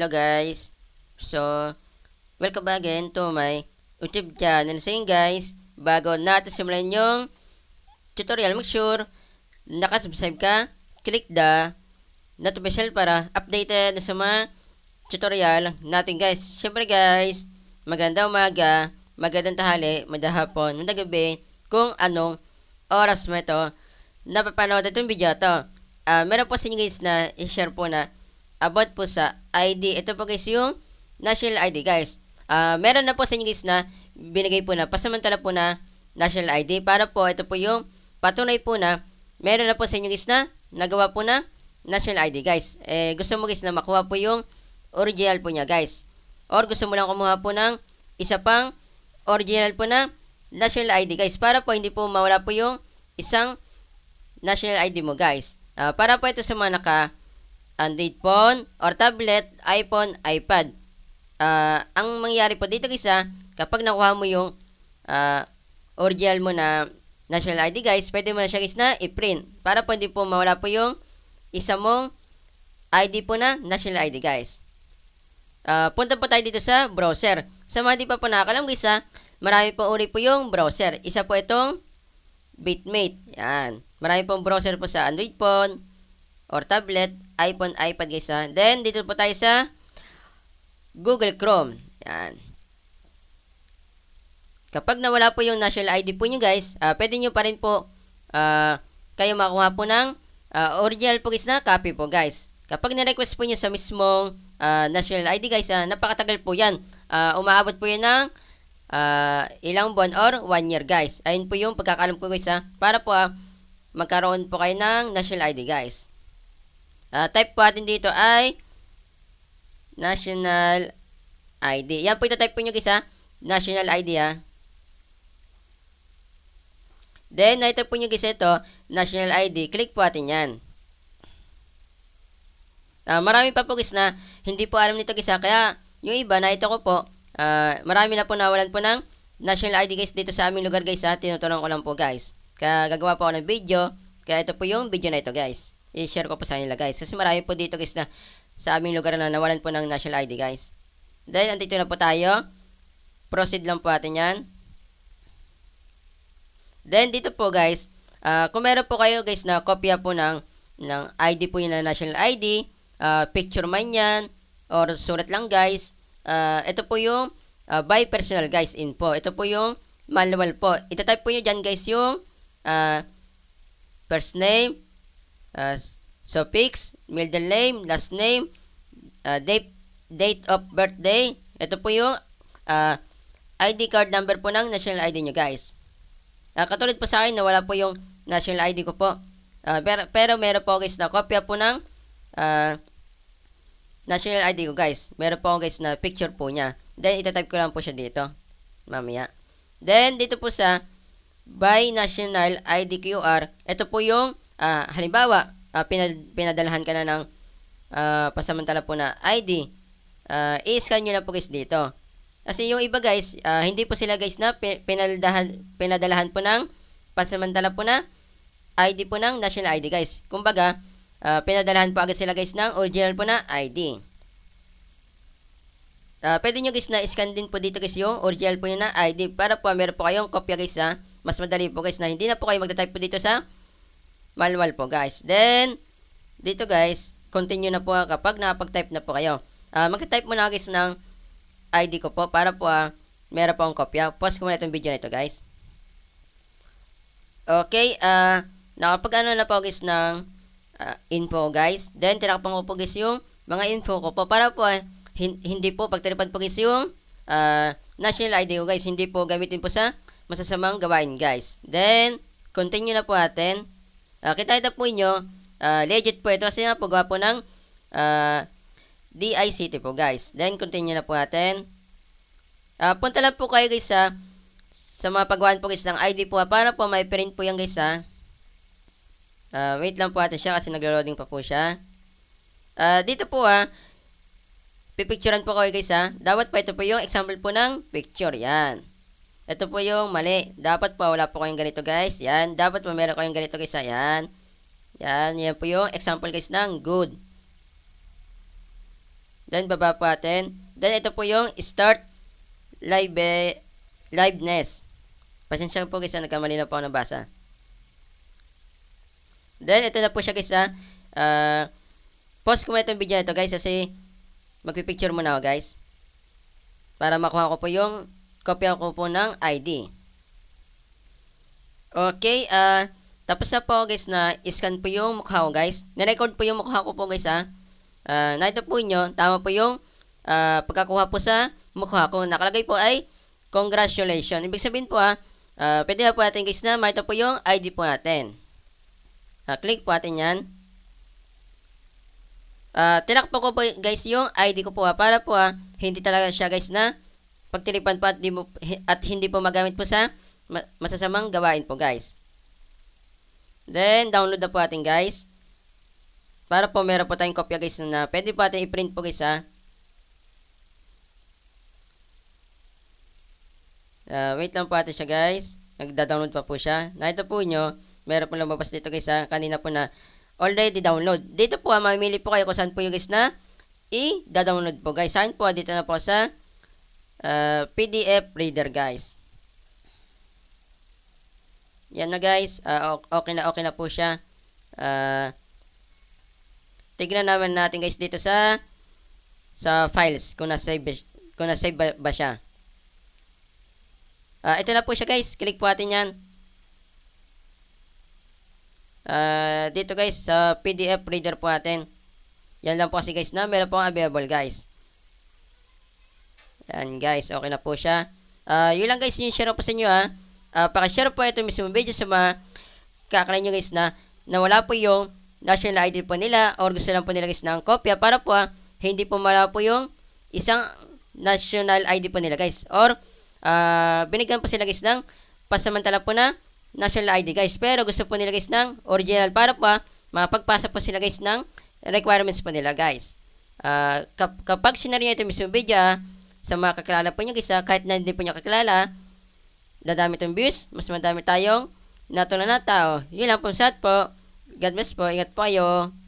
Hello guys! So, welcome back again to my YouTube channel. So yun guys, bago natin simulan yung tutorial, make sure nakasubscribe ka, click the notification para updated sa mga tutorial natin guys. Siyempre guys, maganda umaga, magandang tahali, magandang hapon, magandang gabi, kung anong oras mo ito napapanood itong video to. Uh, meron po sa inyo guys na i-share po na about po sa ID. Ito po guys yung national ID guys. Uh, meron na po sa inyo guys na binigay po na pasamantala po na national ID para po ito po yung patunay po na meron na po sa inyo guys na nagawa po na national ID guys. Eh, gusto mo guys na makuha po yung original po niya guys. Or gusto mo lang kumuha po ng isa pang original po na national ID guys para po hindi po mawala po yung isang national ID mo guys. Uh, para po ito sa mga naka Android phone or tablet, iPhone, iPad. Uh, ang mangyayari po dito guys ha, kapag nakuha mo yung uh, original mo na national ID guys, pwede mo na siya guys na i-print para po hindi po mawala po yung isa mong ID po na national ID guys. Uh, punta po tayo dito sa browser. Sa mga di pa po nakakalam guys ha, marami pong uri po yung browser. Isa po itong Bitmate. Yan. Marami pong browser po sa Android phone, or tablet, iPhone, iPad guys ha. Then, dito po tayo sa Google Chrome. Yan. Kapag nawala po yung national ID po nyo guys, uh, pwede nyo pa rin po uh, kayo makuha po ng uh, original po guys na copy po guys. Kapag nirequest po nyo sa mismong uh, national ID guys, uh, napakatagal po yan. Uh, umaabot po yan ng uh, ilang buwan or one year guys. Ayun po yung pagkakalam ko guys ha. Para po ha, magkaroon po kayo ng national ID guys. Uh, type po natin dito ay national ID. Yan po ito type po nyo guys ha. National ID ha. Then, nakita po nyo guys ito, national ID. Click po natin yan. Uh, marami pa po guys na hindi po alam nito guys ha. Kaya, yung iba, na ito ko po, uh, marami na po nawalan po ng national ID guys dito sa aming lugar guys ha. Tinutulang ko lang po guys. Kaya, gagawa po ako ng video. Kaya, ito po yung video na ito guys i-share ko po sa inyo guys. Kasi marami po dito guys na sa aming lugar na nawalan po ng national ID guys. Dahil andito na po tayo. Proceed lang po natin yan. Then dito po guys, uh, kung meron po kayo guys na kopya po ng, ng ID po yun na national ID, uh, ah, picture man yan, or surat lang guys, uh, ito po yung uh, by personal guys info. Ito po yung manual po. Itatype po nyo dyan guys yung uh, first name, uh, suffix, middle name, last name, uh, date, date of birthday. Ito po yung uh, ID card number po ng national ID nyo guys. Uh, katulad po sa akin na wala po yung national ID ko po. Uh, pero, pero meron po guys na kopya po ng uh, national ID ko guys. Meron po guys na picture po niya. Then itatype ko lang po siya dito. Mamaya. Then dito po sa by national ID QR. Ito po yung uh, halimbawa, uh, pinad, pinadalahan ka na ng uh, pasamantala po na ID, uh, i-scan nyo na po guys dito. Kasi yung iba guys, uh, hindi po sila guys na pinadalahan, pinadalahan po ng pasamantala po na ID po ng national ID guys. Kumbaga, uh, pinadalahan po agad sila guys ng original po na ID. Uh, pwede nyo guys na scan din po dito guys yung original po yun na ID para po meron po kayong kopya guys ha. Mas madali po guys na hindi na po kayo magta-type po dito sa manual po guys. Then, dito guys, continue na po kapag napag-type na po kayo. Uh, ah, mag-type muna guys ng ID ko po para po ha, ah, meron po akong kopya. Pause ko muna itong video na ito guys. Okay, ah, uh, nakapag ano na po guys ng uh, info guys. Then, tinakpan ko po guys yung mga info ko po para po ah, hin hindi po pagtiripan po guys yung uh, national ID ko guys. Hindi po gamitin po sa masasamang gawain guys. Then, continue na po natin. Uh, ah, kita ito po inyo, uh, legit po ito kasi nga po gawa po ng uh, ah, DICT po guys. Then continue na po natin. Uh, punta lang po kayo guys sa sa mga pagawaan po guys ng ID po para po may print po yan guys ha. Uh, wait lang po natin siya kasi naglo-loading pa po siya. Uh, dito po ha, pipicturean po kayo guys ha. Dapat po ito po yung example po ng picture yan. Ito po yung mali. Dapat po wala po kayong ganito guys. Yan. Dapat po meron kayong ganito guys. Ah. Yan. Yan. Yan po yung example guys ng good. Then baba po natin. Then ito po yung start live liveness. Pasensya po guys. Ah. Nagkamali na po ako nabasa. Then ito na po siya guys. Ha? Ah. Uh, pause ko muna itong video na ito guys. Kasi magpipicture muna ako guys. Para makuha ko po yung kopya ko po ng ID. Okay, ah, uh, tapos na po guys na scan po yung mukha ko guys. Nirecord po yung mukha ko po guys ha. Uh, nakita po nyo, tama po yung uh, pagkakuha po sa mukha ko. Nakalagay po ay congratulations. Ibig sabihin po ha, uh, pwede na po natin guys na makita po yung ID po natin. Uh, click po natin yan. Uh, tinakpo ko po guys yung ID ko po ha, para po ha, hindi talaga siya guys na pagtilipan po at, di mo, at hindi po magamit po sa masasamang gawain po guys. Then, download na po atin guys. Para po meron po tayong kopya guys na pwede po atin i-print po guys ha. Uh, wait lang po atin siya guys. Nagda-download pa po siya. Na ito po nyo, meron po lumabas dito guys ha. Kanina po na already download. Dito po ha, mamimili po kayo kung saan po yung guys na i-download po guys. Saan po? Dito na po sa uh, ah, PDF reader guys. Yan na guys, uh, okay na okay na po siya. Uh, tignan naman natin guys dito sa sa files kung na-save kung na-save ba, ba siya. Uh, ito na po siya guys, click po natin 'yan. Uh, dito guys sa PDF reader po natin. Yan lang po kasi guys na meron po available guys. Ayan guys, okay na po siya. Uh, yun lang guys, yung share po sa inyo ha. Uh, ah, pakishare po ito mismo video sa mga kakalay nyo guys na nawala po yung national ID po nila or gusto lang po nila guys ng kopya para po ha, ah, hindi po mala po yung isang national ID po nila guys or uh, binigyan po sila guys ng pasamantala po na national ID guys pero gusto po nila guys ng original para po ha, mapagpasa po sila guys ng requirements po nila guys. Uh, kap kapag sinare nyo ito mismo video ha, sa mga kakilala po niyong guys, kahit na hindi po niyo kakilala, dadami tong views, mas madami tayong natunan na tao. Yun lang po sa po. God bless po. Ingat po kayo.